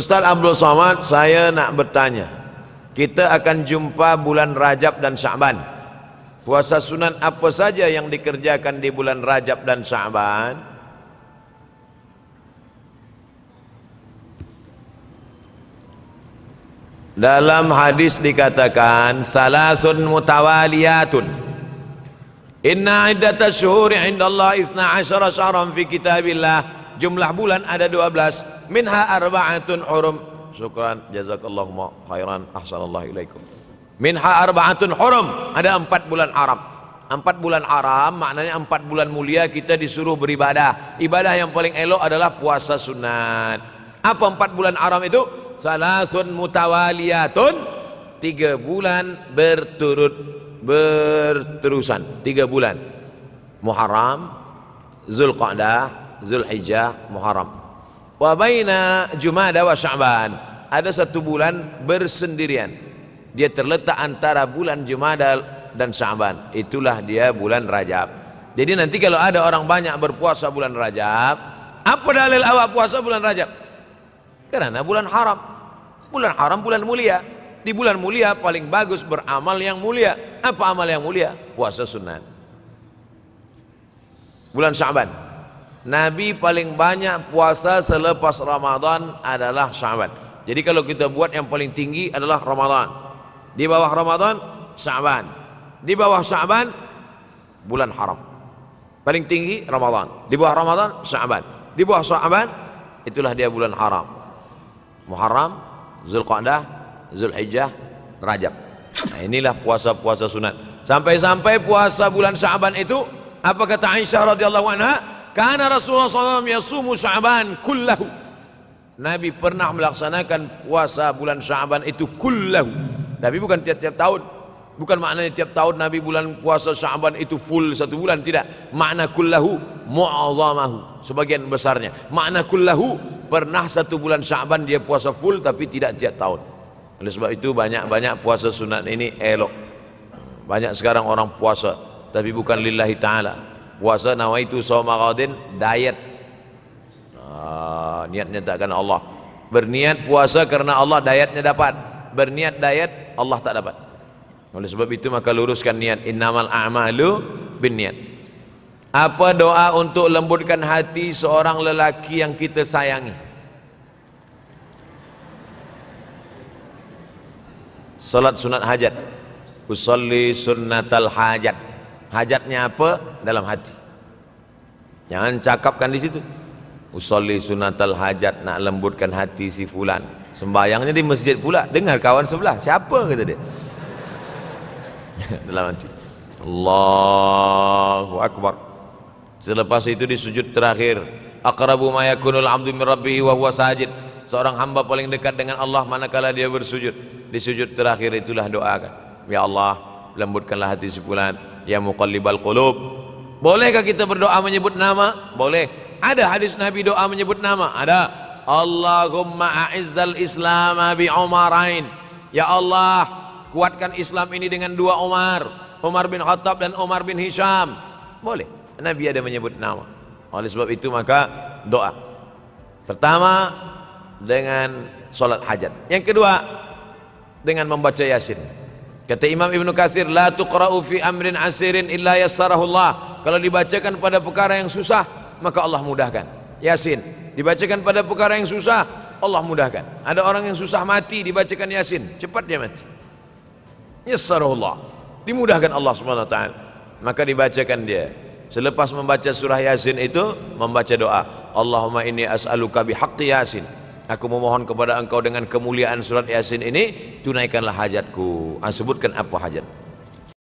Ustaz Abdul Somad, saya nak bertanya. Kita akan jumpa bulan Rajab dan Syaban. Puasa sunat apa saja yang dikerjakan di bulan Rajab dan Syaban? Dalam hadis dikatakan salasun mutawaliyatun. Inna iddatasyhur 'inda Allah 12 syahran fi kitabillah jumlah bulan ada 12 minha arba'atun hurum syukran jazakallahu khairan ahsanallahu ilaikum minha arba'atun hurum ada 4 bulan haram 4 bulan haram maknanya 4 bulan mulia kita disuruh beribadah ibadah yang paling elok adalah puasa sunat apa empat bulan haram itu salasun mutawaliyatun tiga bulan berturut berterusan tiga bulan Muharram Zulqa'dah Zulhijjah, Muharram. Wa baina Jumada wa Sya'ban. Ada satu bulan bersendirian. Dia terletak antara bulan Jumada dan Sya'ban. Itulah dia bulan Rajab. Jadi nanti kalau ada orang banyak berpuasa bulan Rajab, apa dalil awak puasa bulan Rajab? Karena bulan haram. Bulan haram bulan mulia. Di bulan mulia paling bagus beramal yang mulia. Apa amal yang mulia? Puasa sunnah. Bulan Syaban Nabi paling banyak puasa selepas Ramadan adalah Syawal. Jadi kalau kita buat yang paling tinggi adalah Ramadan. Di bawah Ramadan Syawal. Di bawah Syawal bulan haram. Paling tinggi Ramadan. Di bawah Ramadan Syawal. Di bawah Syawal itulah dia bulan haram. Muharram, Zulqa'dah, Zulhijjah, Rajab. Nah inilah puasa-puasa sunat. Sampai-sampai puasa bulan Syawal itu apa kata Aisyah radhiyallahu anha? Karena Rasulullah SAW yasumu syaban kullahu. Nabi pernah melaksanakan puasa bulan syaban itu kullahu. Tapi bukan tiap-tiap tahun. Bukan maknanya tiap tahun Nabi bulan puasa syaban itu full satu bulan. Tidak. Makna kullahu mu'azamahu. Sebagian besarnya. Makna kullahu pernah satu bulan syaban dia puasa full tapi tidak tiap tahun. Oleh sebab itu banyak-banyak puasa sunat ini elok. Banyak sekarang orang puasa tapi bukan lillahi ta'ala puasa nama itu somaradin diet uh, niatnya takkan Allah berniat puasa karena Allah dietnya dapat berniat diet Allah tak dapat oleh sebab itu maka luruskan niat innamal a'malu bin niat apa doa untuk lembutkan hati seorang lelaki yang kita sayangi salat sunat hajat usalli sunnatal hajat hajatnya apa dalam hati jangan cakapkan di situ usolli sunatal hajat nak lembutkan hati si fulan sembayangnya di masjid pula dengar kawan sebelah siapa kata dia dalam hati Allahu Akbar selepas itu di sujud terakhir akrabu mayakunul abdu min rabbihi wa sajid seorang hamba paling dekat dengan Allah manakala dia bersujud di sujud terakhir itulah doakan ya Allah lembutkanlah hati si fulan ya muqallibal qulub. Bolehkah kita berdoa menyebut nama? Boleh. Ada hadis Nabi doa menyebut nama? Ada. Allahumma a'izzal Islam bi Umarain. Ya Allah, kuatkan Islam ini dengan dua Umar, Umar bin Khattab dan Umar bin Hisham. Boleh. Nabi ada menyebut nama. Oleh sebab itu maka doa. Pertama dengan solat hajat. Yang kedua dengan membaca Yasin. Kata Imam Ibn Kathir, La tuqra'u fi amrin asirin illa yassarahullah. Kalau dibacakan pada perkara yang susah, maka Allah mudahkan. Yasin. Dibacakan pada perkara yang susah, Allah mudahkan. Ada orang yang susah mati, dibacakan Yasin. Cepat dia mati. Yassarahullah. Dimudahkan Allah SWT. Maka dibacakan dia. Selepas membaca surah Yasin itu, membaca doa. Allahumma inni as'aluka bihaqti Yasin aku memohon kepada engkau dengan kemuliaan surat Yasin ini tunaikanlah hajatku ah, sebutkan apa hajatmu